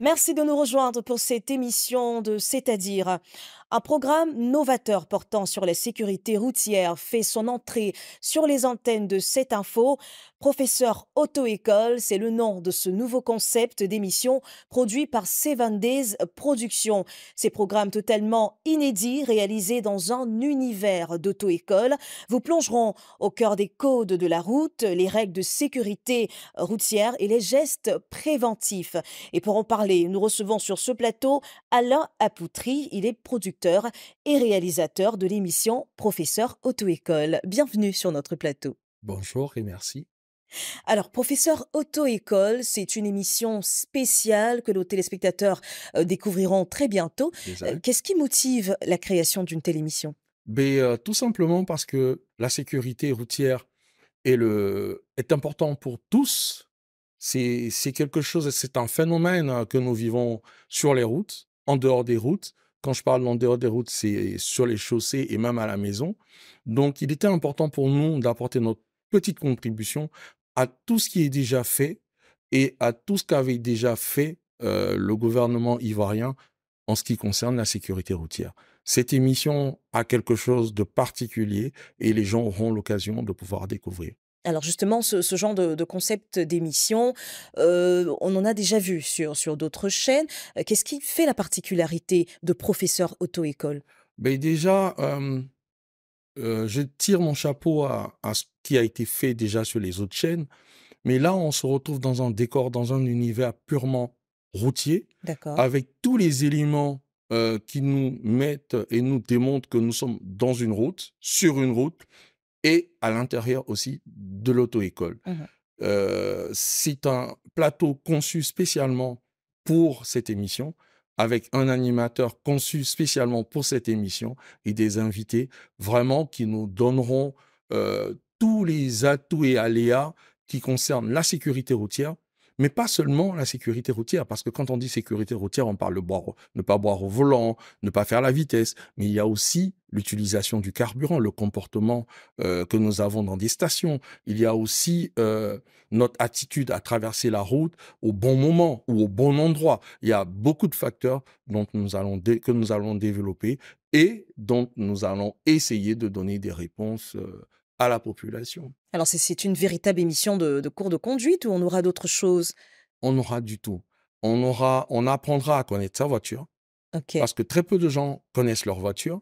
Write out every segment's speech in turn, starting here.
Merci de nous rejoindre pour cette émission de C'est-à-dire. Un programme novateur portant sur la sécurité routière fait son entrée sur les antennes de cette info. Professeur Auto-École, c'est le nom de ce nouveau concept d'émission produit par Seven Days Productions. Ces programmes totalement inédits réalisés dans un univers d'auto-école vous plongeront au cœur des codes de la route, les règles de sécurité routière et les gestes préventifs. Et pour en parler, nous recevons sur ce plateau Alain Apoutry. Il est producteur et réalisateur de l'émission Professeur Auto-École. Bienvenue sur notre plateau. Bonjour et merci. Alors, professeur Auto-École, c'est une émission spéciale que nos téléspectateurs euh, découvriront très bientôt. Euh, qu'est-ce qui motive la création d'une telle émission ben, euh, Tout simplement parce que la sécurité routière est, le... est importante pour tous. C'est quelque chose, c'est un phénomène hein, que nous vivons sur les routes, en dehors des routes. Quand je parle en dehors des routes, c'est sur les chaussées et même à la maison. Donc, il était important pour nous d'apporter notre petite contribution à tout ce qui est déjà fait et à tout ce qu'avait déjà fait euh, le gouvernement ivoirien en ce qui concerne la sécurité routière. Cette émission a quelque chose de particulier et les gens auront l'occasion de pouvoir découvrir. Alors justement, ce, genre de, concept d'émission, on en a déjà vu sur, d'autres chaînes. Qu'est-ce qui fait la particularité de professeur auto-école bah, Déjà, je tire mon chapeau à, à, ce qui a été fait déjà sur les autres chaînes. Mais là, on se retrouve dans un décor, dans un univers purement routier, avec tous les éléments qui nous mettent et nous démontrent que nous sommes dans une route, sur une route, et à l'intérieur aussi de l'auto-école. Mmh euh, c'est un plateau conçu spécialement pour cette émission, avec un animateur conçu spécialement pour cette émission et des invités vraiment qui nous donneront euh, tous les atouts et aléas qui concernent la sécurité routière, mais pas seulement la sécurité routière, parce que quand on dit sécurité routière, on parle de boire, ne pas boire au volant, ne pas faire la vitesse, mais il y a aussi l'utilisation du carburant, le comportement euh, que nous avons dans des stations. Il y a aussi euh, notre attitude à traverser la route au bon moment ou au bon endroit. Il y a beaucoup de facteurs dont nous allons que nous allons développer et dont nous allons essayer de donner des réponses euh, à la population. Alors c'est une véritable émission de, cours de conduite ou on aura d'autres choses On aura du tout. On, aura, on apprendra à connaître sa voiture. Parce que très peu de gens connaissent leur voiture.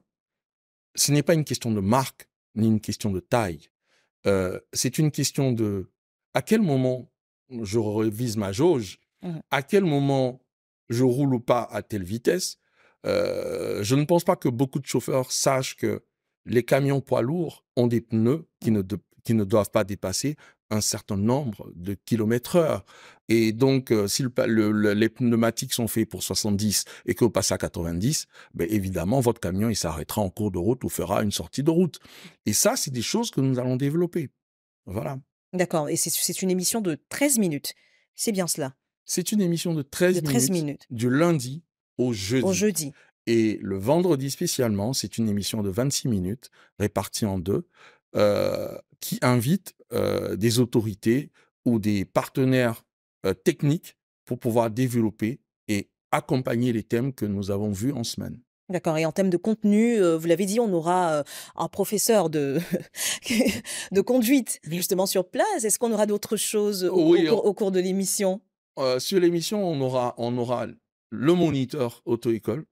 Ce n'est pas une question de marque ni une question de taille. Euh, c'est une question de à quel moment je revise ma jauge, mmh. à quel moment je roule ou pas à telle vitesse. Euh, je ne pense pas que beaucoup de chauffeurs sachent que les camions poids lourds ont des pneus qui ne, qui ne doivent pas dépasser un certain nombre de kilomètres heure. Et donc, euh, si les pneumatiques sont faits pour 70 et qu'on passe à 90, ben évidemment, votre camion, il s'arrêtera en cours de route ou fera une sortie de route. Et ça, c'est des choses que nous allons développer. Voilà. D'accord. Et c'est une émission de 13 minutes. C'est bien cela. C'est une émission de 13, minutes, du lundi au jeudi. Au jeudi. Et le vendredi spécialement, c'est une émission de 26 minutes répartie en deux euh, qui invite euh, des autorités ou des partenaires euh, techniques pour pouvoir développer et accompagner les thèmes que nous avons vus en semaine. D'accord. Et en termes de contenu, vous l'avez dit, on aura un professeur de, de conduite justement sur place. Est-ce qu'on aura d'autres choses au, cours, de l'émission Sur l'émission, on aura, on aura le moniteur auto-école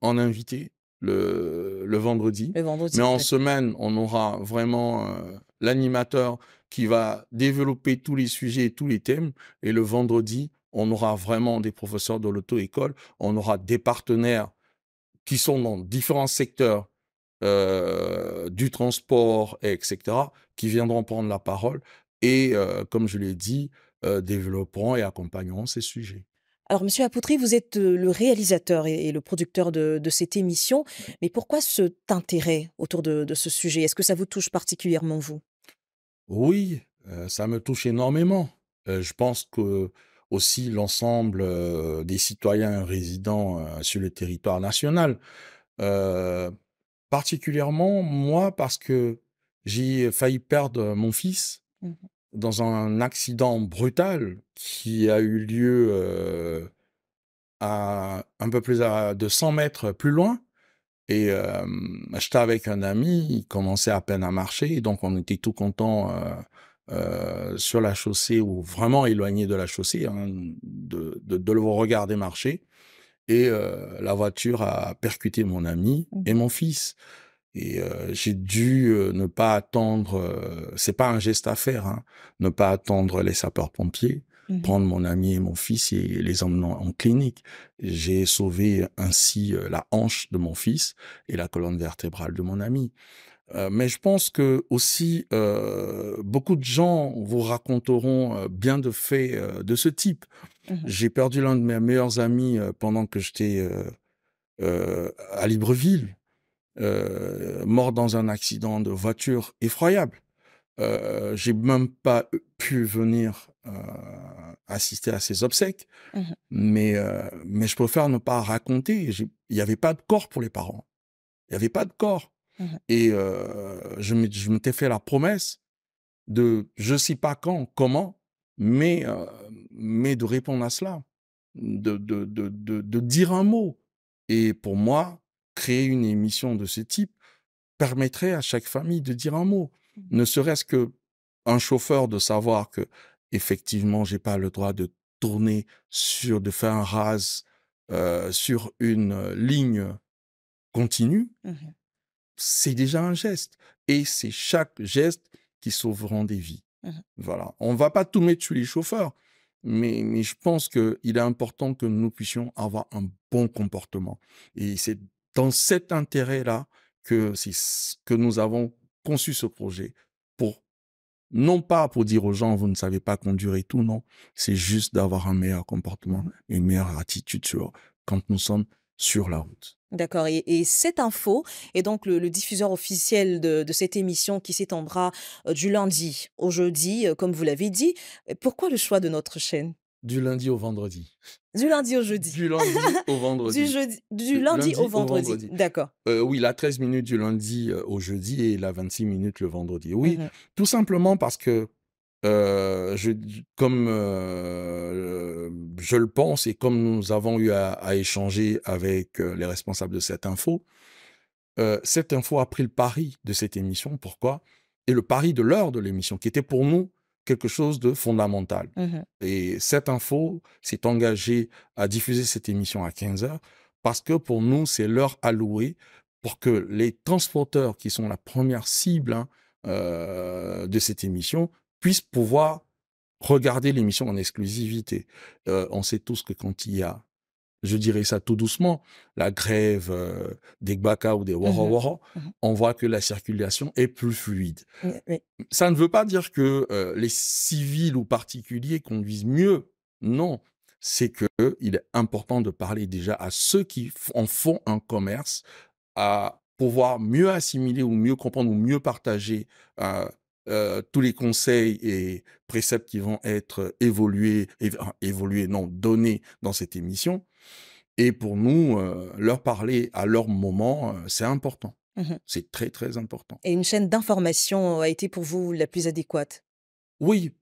en invité le, vendredi. Mais en semaine, on aura vraiment euh, l'animateur qui va développer tous les sujets et tous les thèmes. Et le vendredi, on aura vraiment des professeurs de l'auto-école, on aura des partenaires qui sont dans différents secteurs euh, du transport, etc., qui viendront prendre la parole et, euh, comme je l'ai dit, développeront et accompagneront ces sujets. Alors, Monsieur Apoutry, vous êtes euh, le réalisateur et, le producteur de, cette émission, mais pourquoi cet intérêt autour de, ce sujet Est-ce que ça vous touche particulièrement, vous Oui, euh, ça me touche énormément. Euh, je pense que aussi l'ensemble des citoyens résidant sur le territoire national, particulièrement moi parce que j'ai failli perdre mon fils. Mmh dans un accident brutal qui a eu lieu à un peu plus de 100 mètres plus loin. Et j'étais avec un ami, il commençait à peine à marcher, donc on était tout content sur la chaussée ou vraiment éloigné de la chaussée, hein, de, de, le regarder marcher. Et la voiture a percuté mon ami et mmh. mon fils. Et euh, j'ai dû euh, ne pas attendre, euh, c'est pas un geste à faire, hein, ne pas attendre les sapeurs-pompiers, mmh prendre mon ami et mon fils et les emmener en clinique. J'ai sauvé ainsi la hanche de mon fils et la colonne vertébrale de mon ami. mais je pense que aussi beaucoup de gens vous raconteront bien de faits de ce type. Mmh j'ai perdu l'un de mes meilleurs amis pendant que j'étais à Libreville. Euh, mort dans un accident de voiture effroyable. Euh, j'ai même pas pu venir euh, assister à ses obsèques, mmh mais, mais je préfère ne pas raconter. Il n'y avait pas de corps pour les parents. Il n'y avait pas de corps. Mmh Et je m'étais fait la promesse de je sais pas quand, comment, mais, mais de répondre à cela, de, de dire un mot. Et pour moi, créer une émission de ce type permettrait à chaque famille de dire un mot, mmh. ne serait-ce que un chauffeur de savoir que effectivement j'ai pas le droit de tourner sur de faire un rase euh, sur une euh, ligne continue, mmh. c'est déjà un geste et c'est chaque geste qui sauveront des vies. Mmh. Voilà, on va pas tout mettre sur les chauffeurs, mais, mais je pense qu'il est important que nous puissions avoir un bon comportement. Et c'est dans cet intérêt-là que, que nous avons conçu ce projet pour, non pas pour dire aux gens, vous ne savez pas conduire et tout, non, c'est juste d'avoir un meilleur comportement, mmh une meilleure attitude sur, quand nous sommes sur la route. D'accord. Et, cette info est donc le, diffuseur officiel de, cette émission qui s'étendra euh, du lundi au jeudi, euh, comme vous l'avez dit. Pourquoi le choix de notre chaîne Du lundi au vendredi. Du lundi au jeudi. Du lundi au vendredi. du, lundi, au vendredi. D'accord. Euh, oui, la 13 minutes du lundi euh, au jeudi et la 26 minutes le vendredi. Oui, mm-hmm. tout simplement parce que, euh, je, comme je le pense et comme nous avons eu à échanger avec les responsables de cette info, cette info a pris le pari de cette émission. Pourquoi Et le pari de l'heure de l'émission, qui était pour nous quelque chose de fondamental. Mmh Et cette info s'est engagée à diffuser cette émission à 15h parce que pour nous, c'est l'heure allouée pour que les transporteurs qui sont la première cible hein, euh, de cette émission puissent pouvoir regarder l'émission en exclusivité. Euh, on sait tous que quand il y a je dirais ça tout doucement, la grève euh, des Gbaka ou des Wara mmh mmh on voit que la circulation est plus fluide. Ça ne veut pas dire que euh, les civils ou particuliers conduisent mieux. Non, c'est que il est important de parler déjà à ceux qui en font un commerce à pouvoir mieux assimiler ou mieux comprendre ou mieux partager euh, tous les conseils et préceptes qui vont être évolués, évolués, non, donnés dans cette émission, et pour nous, euh, leur parler à leur moment, euh, c'est important. Mmh c'est très, très important. Et une chaîne d'information a été pour vous la plus adéquate Oui,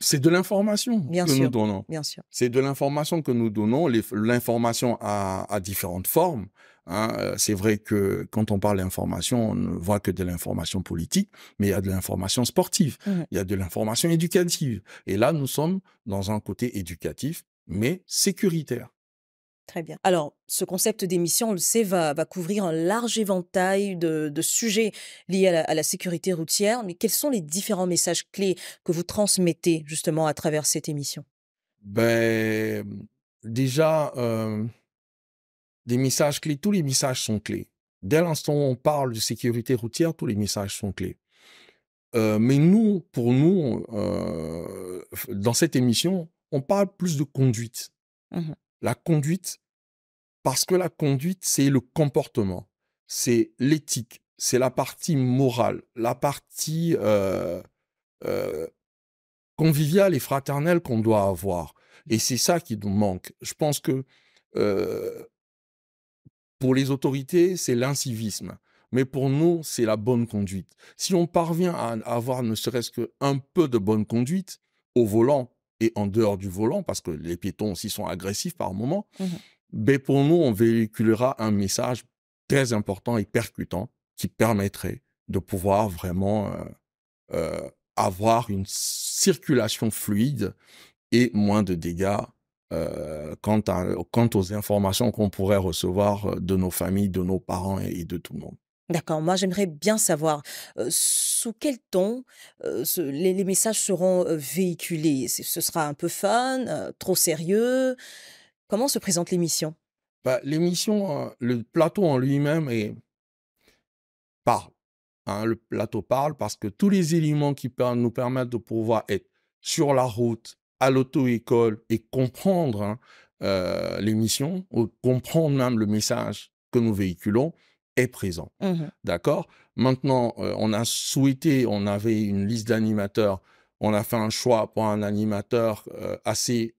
c'est de l'information que nous donnons. C'est de l'information que nous donnons. L'information a, différentes formes. Hein. Euh, c'est vrai que quand on parle d'information, on ne voit que de l'information politique, mais il y a de l'information sportive, mmh il y a de l'information éducative. Et là, nous sommes dans un côté éducatif, mais sécuritaire. Très bien. Alors, ce concept d'émission, on le sait, va, couvrir un large éventail de, sujets liés à la, sécurité routière. Mais quels sont les différents messages clés que vous transmettez justement à travers cette émission ben, Déjà, des euh, messages clés, tous les messages sont clés. Dès l'instant où on parle de sécurité routière, tous les messages sont clés. Euh, mais nous, pour nous, euh, dans cette émission, on parle plus de conduite. Mmh la conduite, parce que la conduite, c'est le comportement, c'est l'éthique, c'est la partie morale, la partie euh, euh, conviviale et fraternelle qu'on doit avoir. Et mmh. c'est ça qui nous manque. Je pense que euh, pour les autorités, c'est l'incivisme. Mais pour nous, c'est la bonne conduite. Si on parvient à avoir ne serait-ce qu'un peu de bonne conduite au volant, et en dehors du volant, parce que les piétons aussi sont agressifs par moments, mais mmh ben, pour nous, on véhiculera un message très important et percutant qui permettrait de pouvoir vraiment euh, euh, avoir une circulation fluide et moins de dégâts euh, quant, aux informations qu'on pourrait recevoir de nos familles, de nos parents et de tout le monde. D'accord, moi j'aimerais bien savoir sous quel ton les, messages seront véhiculés. Ce sera un peu fun, trop sérieux. Comment se présente l'émission bah, L'émission, le plateau en lui-même est- parle. Hein, le plateau parle parce que tous les éléments qui nous permettent de pouvoir être sur la route, à l'auto-école et comprendre hein, l'émission, ou comprendre même le message que nous véhiculons, présent. Mmh D'accord Maintenant, euh, on a souhaité, on avait une liste d'animateurs, on a fait un choix pour un animateur euh, assez,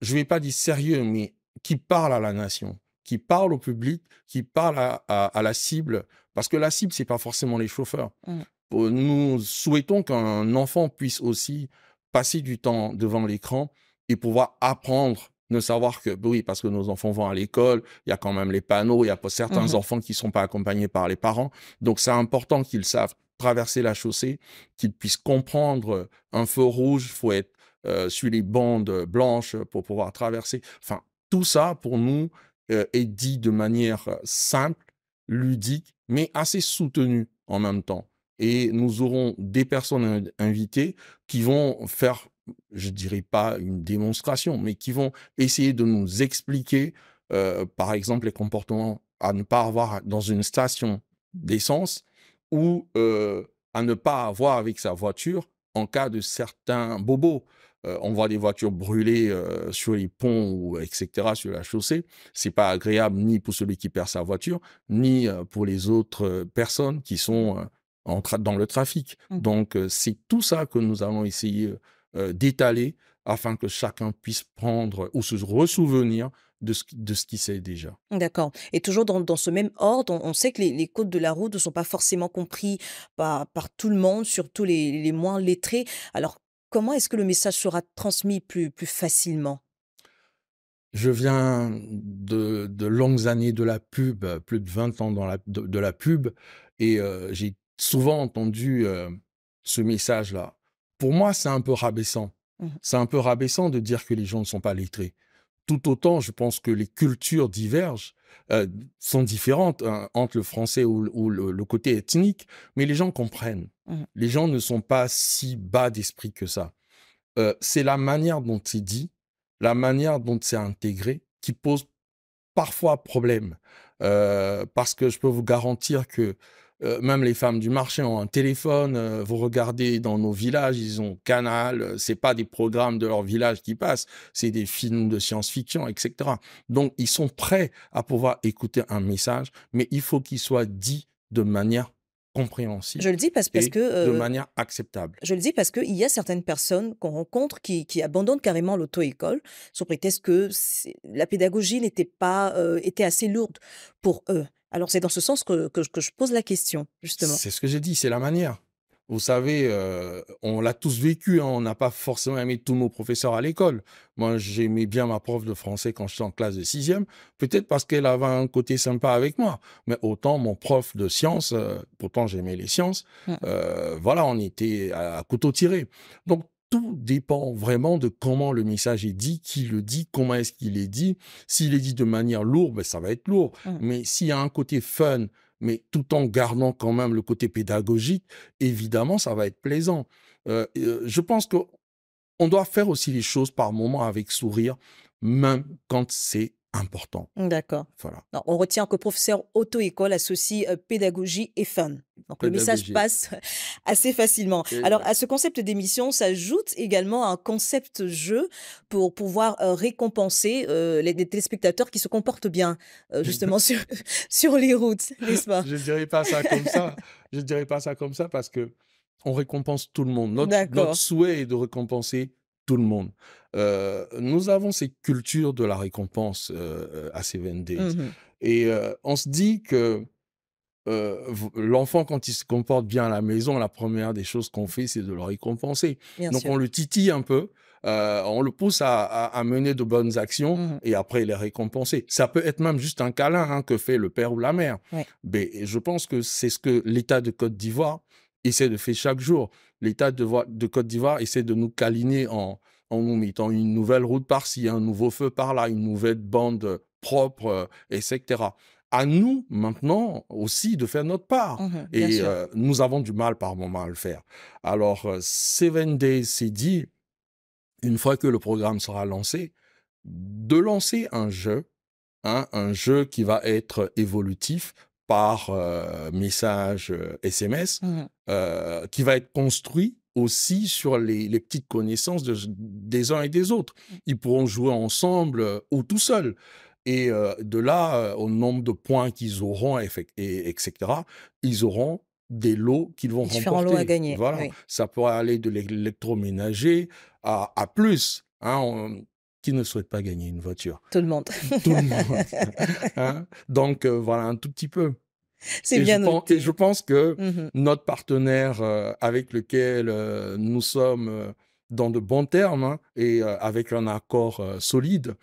je ne vais pas dire sérieux, mais qui parle à la nation, qui parle au public, qui parle à, la cible, parce que la cible, c'est pas forcément les chauffeurs. Mmh. Nous souhaitons qu'un enfant puisse aussi passer du temps devant l'écran et pouvoir apprendre ne savoir que bah oui, parce que nos enfants vont à l'école, il y a quand même les panneaux, il y a certains mmh enfants qui ne sont pas accompagnés par les parents. Donc c'est important qu'ils savent traverser la chaussée, qu'ils puissent comprendre euh, un feu rouge, faut être euh, sur les bandes euh, blanches pour pouvoir traverser. Enfin, tout ça pour nous est dit de manière simple, ludique, mais assez soutenue en même temps. Et nous aurons des personnes invitées qui vont faire je dirais pas une démonstration, mais qui vont essayer de nous expliquer, euh, par exemple, les comportements à ne pas avoir dans une station d'essence ou euh, à ne pas avoir avec sa voiture en cas de certains bobos. Euh, on voit des voitures brûlées sur les ponts ou etc. sur la chaussée. C'est pas agréable ni pour celui qui perd sa voiture, ni pour les autres personnes qui sont en dans le trafic. Mmh. Donc c'est tout ça que nous allons essayer euh, d'étaler afin que chacun puisse prendre ou se ressouvenir de ce, de ce qu'il sait déjà. D'accord. Et toujours dans, ce même ordre, on, sait que les, les, codes de la route ne sont pas forcément compris par, tout le monde, surtout les, les moins lettrés. Alors, comment est-ce que le message sera transmis plus, plus facilement je viens de, longues années de la pub, plus de 20 ans dans de, la pub, et euh, j'ai souvent entendu euh, ce message-là pour moi, c'est un peu rabaissant. Mmh. C'est un peu rabaissant de dire que les gens ne sont pas lettrés. Tout autant, je pense que les cultures divergent, euh, sont différentes hein, entre le français ou, le, côté ethnique, mais les gens comprennent. Mmh. Les gens ne sont pas si bas d'esprit que ça. Euh, c'est la manière dont c'est dit, la manière dont c'est intégré, qui pose parfois problème. Euh, parce que je peux vous garantir que euh, même les femmes du marché ont un téléphone. Euh, vous regardez dans nos villages, ils ont Canal. Euh, c'est pas des programmes de leur village qui passent, c'est des films de science-fiction, etc. Donc ils sont prêts à pouvoir écouter un message, mais il faut qu'il soit dit de manière compréhensible. Je le dis que de manière acceptable. Je le dis parce qu'il y a certaines personnes qu'on rencontre qui, abandonnent carrément l'auto-école sous prétexte que la pédagogie n'était pas était assez lourde pour eux. Alors c'est dans ce sens que, je pose la question, justement. C'est ce que j'ai dit, c'est la manière. Vous savez, euh, on l'a tous vécu, hein, on n'a pas forcément aimé tous nos professeurs à l'école. Moi, j'aimais bien ma prof de français quand je suis en classe de sixième, peut-être parce qu'elle avait un côté sympa avec moi. Mais autant mon prof de sciences, euh, pourtant j'aimais les sciences, mmh. euh, voilà, on était à, couteau tiré. Donc tout dépend vraiment de comment le message est dit, qui le dit, comment est-ce qu'il est dit. S'il est dit de manière lourde, ben, ça va être lourd. Mmh. Mais s'il y a un côté fun, mais tout en gardant quand même le côté pédagogique, évidemment, ça va être plaisant. Euh, euh, je pense qu'on doit faire aussi les choses par moments avec sourire, même quand c'est important. D'accord. Voilà. on retient que professeur auto-école associe euh, pédagogie et fun. Donc le message passe assez facilement. Alors à ce concept d'émission s'ajoute également un concept jeu pour pouvoir euh, récompenser euh, les, téléspectateurs qui se comportent bien euh, justement sur, sur les routes, n'est-ce pas Je ne dirais pas ça comme ça. Je dirais pas ça comme ça parce que on récompense tout le monde. Notre, souhait est de récompenser tout le monde. nous avons cette culture de la récompense à Seven Days. Mmh Et on se dit que euh, l'enfant, quand il se comporte bien à la maison, la première des choses qu'on fait, c'est de le récompenser. Donc, on le titille un peu, euh, on le pousse à, mener de bonnes actions mmh et après, il est récompensé. Ça peut être même juste un câlin hein, que fait le père ou la mère. Mais je pense que c'est ce que l'État de Côte d'Ivoire essaie de faire chaque jour. L'État de, Côte d'Ivoire essaie de nous câliner en, en nous mettant une nouvelle route par-ci, un nouveau feu par-là, une nouvelle bande propre, euh, etc à nous maintenant aussi de faire notre part. Mmh et euh, nous avons du mal par moment à le faire. Alors, euh, Seven Days s'est dit, une fois que le programme sera lancé, de lancer un jeu, hein, un jeu qui va être évolutif par euh, message SMS, mmh qui va être construit aussi sur les, petites connaissances des uns et des autres. Mmh. Ils pourront jouer ensemble ou tout seuls. Et de là, au nombre de points qu'ils auront, et, etc., ils auront des lots qu'ils vont Différents Lots à gagner. Voilà. Ça pourrait aller de l'électroménager à, plus. Hein, qui ne souhaite pas gagner une voiture Tout le monde. Tout le monde. Hein. Donc, voilà, un tout petit peu. C'est bien Et je pense que mmh notre partenaire avec lequel nous sommes dans de bons termes hein, et avec un accord solide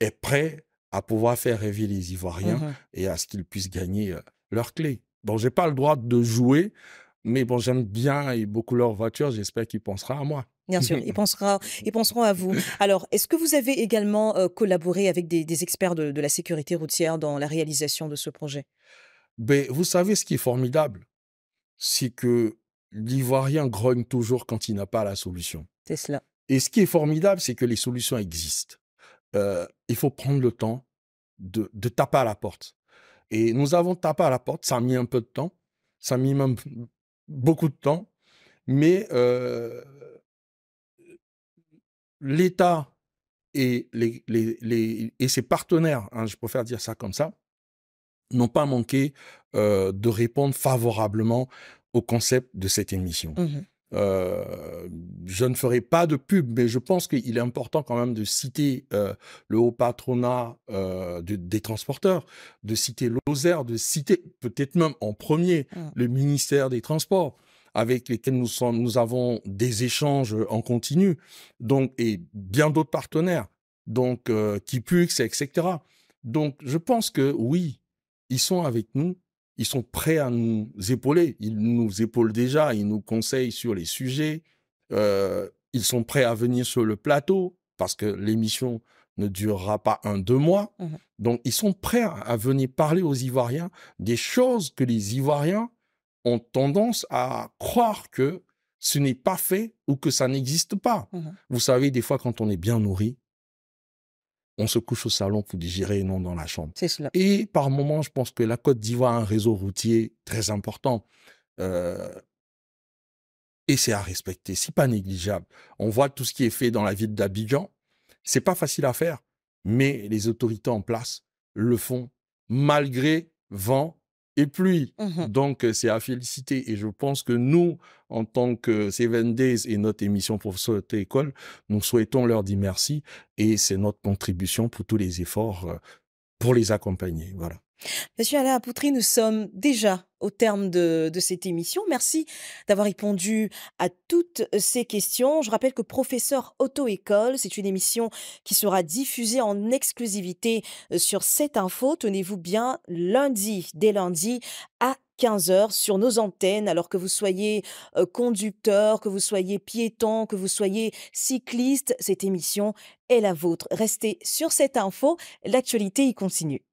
est prêt à pouvoir faire rêver les Ivoiriens mmh et à ce qu'ils puissent gagner euh, leur clé. Bon, j'ai pas le droit de jouer, mais bon, j'aime bien et beaucoup leur voiture. J'espère qu'ils penseront à moi. Bien sûr, ils penseront, ils penseront à vous. Alors, est-ce que vous avez également euh, collaboré avec des, experts de, la sécurité routière dans la réalisation de ce projet ben, Vous savez ce qui est formidable, c'est que l'Ivoirien grogne toujours quand il n'a pas la solution. C'est cela. Et ce qui est formidable, c'est que les solutions existent. Euh, il faut prendre le temps de, taper à la porte. Et nous avons tapé à la porte, ça a mis un peu de temps, ça a mis même beaucoup de temps, mais euh, l'État et, les, et ses partenaires, hein, je préfère dire ça comme ça, n'ont pas manqué euh, de répondre favorablement au concept de cette émission. Mmh euh, je ne ferai pas de pub, mais je pense qu'il est important quand même de citer euh, le haut patronat euh, des transporteurs, de citer l'OSER, de citer peut-être même en premier mmh. le ministère des Transports avec lesquels nous, nous avons des échanges en continu, donc, et bien d'autres partenaires, donc Kipux, etc. Donc, je pense que oui, ils sont avec nous, ils sont prêts à nous épauler. Ils nous épaulent déjà, ils nous conseillent sur les sujets. Euh, ils sont prêts à venir sur le plateau parce que l'émission ne durera pas un, deux mois. Mhm. Donc, ils sont prêts à venir parler aux Ivoiriens des choses que les Ivoiriens ont tendance à croire que ce n'est pas fait ou que ça n'existe pas. Mhm. Vous savez, des fois, quand on est bien nourri, on se couche au salon pour digérer et non dans la chambre. C'est cela. Et par moment, je pense que la Côte d'Ivoire a un réseau routier très important. Euh, et c'est à respecter, c'est pas négligeable. On voit tout ce qui est fait dans la ville d'Abidjan. C'est pas facile à faire, mais les autorités en place le font malgré vent, et puis, mmh Donc, euh, c'est à féliciter. Et je pense que nous, en tant que Seven Days et notre émission Professeur de École, nous souhaitons leur dire merci. Et c'est notre contribution pour tous les efforts euh, pour les accompagner. Voilà. Monsieur Alain Apoutry, nous sommes déjà au terme de, cette émission. Merci d'avoir répondu à toutes ces questions. Je rappelle que Professeur Auto-École, c'est une émission qui sera diffusée en exclusivité euh, sur cette info. Tenez-vous bien lundi, dès lundi, à 15h sur nos antennes, alors que vous soyez euh, conducteur, que vous soyez piéton, que vous soyez cycliste, cette émission est la vôtre. Restez sur cette info, l'actualité y continue.